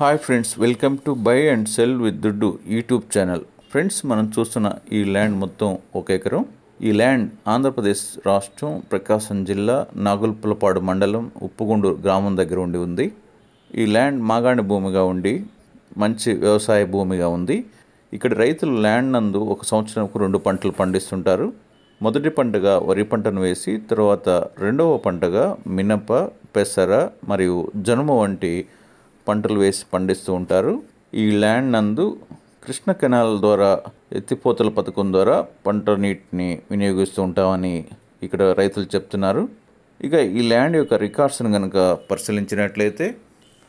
hi friends welcome to buy and sell with దుడ్డు YouTube channel friends మనం చూస్తున్న ఈ ల్యాండ్ మొత్తం ఒక ఎకరం ఈ ల్యాండ్ ఆంధ్రప్రదేశ్ రాష్ట్రం ప్రకాశం జిల్లా నాగుల్పులపాడు మండలం ఉప్పుగుండూరు గ్రామం దగ్గర ఉండి ఉంది ఈ ల్యాండ్ మాగాణి భూమిగా ఉండి మంచి వ్యవసాయ భూమిగా ఉంది ఇక్కడ రైతులు ల్యాండ్ నందు ఒక సంవత్సరంకు రెండు పంటలు పండిస్తుంటారు మొదటి పంటగా వరి పంటను వేసి తర్వాత రెండవ పంటగా మినప పెసర మరియు జనుము వంటి పంటలు వేసి పండిస్తూ ఉంటారు ఈ ల్యాండ్ నందు కృష్ణ కెనాల్ ద్వారా ఎత్తిపోతల పథకం ద్వారా పంట నీటిని వినియోగిస్తూ ఉంటామని ఇక్కడ రైతులు చెప్తున్నారు ఇక ఈ ల్యాండ్ యొక్క రికార్డ్స్ను కనుక పరిశీలించినట్లయితే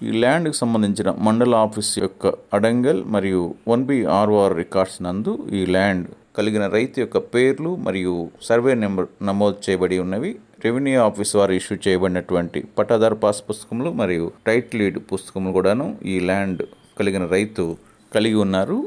ఈ ల్యాండ్కి సంబంధించిన మండల ఆఫీస్ యొక్క అడంగల్ మరియు వన్ బి ఆర్ఓఆర్ రికార్డ్స్ నందు ఈ ల్యాండ్ కలిగిన రైతు యొక్క పేర్లు మరియు సర్వే నెంబర్ నమోదు చేయబడి ఉన్నవి రెవెన్యూ ఆఫీస్ వారు ఇష్యూ చేయబడినటువంటి పట్టాదారు పాస్ పుస్తకములు మరియు టైట్ లీడ్ పుస్తకములు కూడాను ఈ ల్యాండ్ కలిగిన రైతు కలిగి ఉన్నారు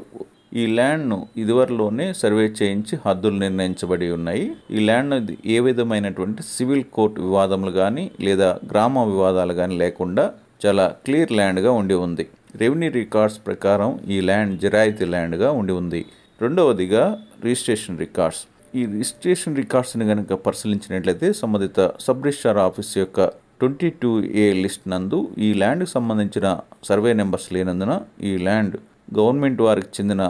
ఈ ల్యాండ్ను ఇదివరలోనే సర్వే చేయించి హద్దులు నిర్ణయించబడి ఉన్నాయి ఈ ల్యాండ్ ఏ విధమైనటువంటి సివిల్ కోర్టు వివాదములు కానీ లేదా గ్రామ వివాదాలు కానీ లేకుండా చాలా క్లియర్ ల్యాండ్గా ఉండి ఉంది రెవెన్యూ రికార్డ్స్ ప్రకారం ఈ ల్యాండ్ జిరాయితీ ల్యాండ్గా ఉండి ఉంది రెండవదిగా రిజిస్ట్రేషన్ రికార్డ్స్ ఈ రిజిస్ట్రేషన్ రికార్డ్స్ని కనుక పరిశీలించినట్లయితే సంబంధిత సబ్ రిజిస్ట్రార్ ఆఫీస్ యొక్క ట్వంటీ టూ ఏ లిస్ట్ నందు ఈ ల్యాండ్కు సంబంధించిన సర్వే నెంబర్స్ లేనందున ఈ ల్యాండ్ గవర్నమెంట్ వారికి చెందిన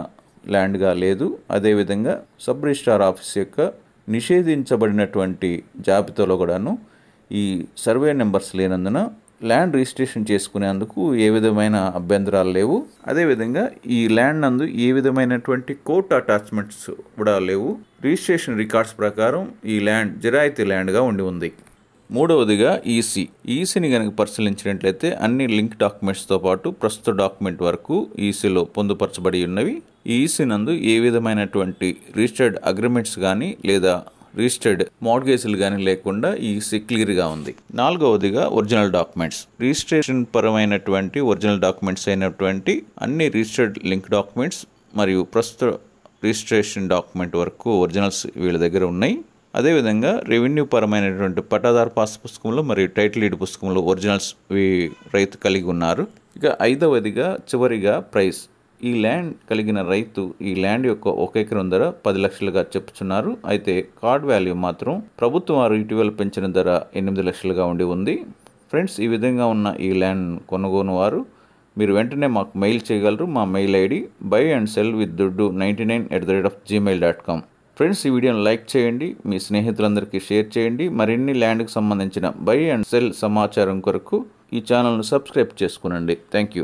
ల్యాండ్గా లేదు అదేవిధంగా సబ్ రిజిస్ట్రార్ ఆఫీస్ యొక్క నిషేధించబడినటువంటి జాబితాలో కూడాను ఈ సర్వే నెంబర్స్ లేనందున ల్యాండ్ రిజిస్ట్రేషన్ చేసుకునేందుకు ఏ విధమైన అభ్యంతరాలు లేవు అదేవిధంగా ఈ ల్యాండ్ నందు ఏ విధమైనటువంటి కోర్ట్ అటాచ్మెంట్స్ కూడా లేవు రిజిస్ట్రేషన్ రికార్డ్స్ ప్రకారం ఈ ల్యాండ్ జిరాయితీ ల్యాండ్గా ఉండి ఉంది మూడవదిగా ఈసీ ఈసీని కనుక పరిశీలించినట్లయితే అన్ని లింక్ డాక్యుమెంట్స్తో పాటు ప్రస్తుత డాక్యుమెంట్ వరకు ఈసీలో పొందుపరచబడి ఉన్నవి ఈసీ నందు ఏ విధమైనటువంటి రిజిస్టర్డ్ అగ్రిమెంట్స్ కానీ లేదా రిజిస్టర్డ్ మార్గేజీలు కానీ లేకుండా ఈ క్లియర్గా ఉంది నాలుగవదిగా ఒరిజినల్ డాక్యుమెంట్స్ రిజిస్ట్రేషన్ పరమైనటువంటి ఒరిజినల్ డాక్యుమెంట్స్ అయినటువంటి అన్ని రిజిస్టర్డ్ లింక్ డాక్యుమెంట్స్ మరియు ప్రస్తుత రిజిస్ట్రేషన్ డాక్యుమెంట్ వరకు ఒరిజినల్స్ వీళ్ళ దగ్గర ఉన్నాయి అదేవిధంగా రెవెన్యూ పరమైనటువంటి పట్టాదారు పాస్ పుస్తకంలో మరియు టైటిల్ ఈడ్ పుస్తకంలో ఒరిజినల్స్ రైతు కలిగి ఉన్నారు ఇక ఐదవదిగా చివరిగా ప్రైస్ ఈ ల్యాండ్ కలిగిన రైతు ఈ ల్యాండ్ యొక్క ఒక ఎకరం ధర పది లక్షలుగా చెప్పుచున్నారు అయితే కార్డ్ వాల్యూ మాత్రం ప్రభుత్వం వారు ఇటీవల పెంచిన ధర ఎనిమిది లక్షలుగా ఉండి ఉంది ఫ్రెండ్స్ ఈ విధంగా ఉన్న ఈ ల్యాండ్ కొనుగోను వారు మీరు వెంటనే మాకు మెయిల్ చేయగలరు మా mail ID buy and sell with దుడ్డు ninety nine at the rate of Gmail dot com friends ఈ వీడియోను లైక్ చేయండి మీ స్నేహితులందరికీ షేర్ చేయండి మరిన్ని ల్యాండ్కి సంబంధించిన బై అండ్ సెల్ సమాచారం కొరకు ఈ ఛానల్ను సబ్స్క్రైబ్ చేసుకునండి థ్యాంక్ యూ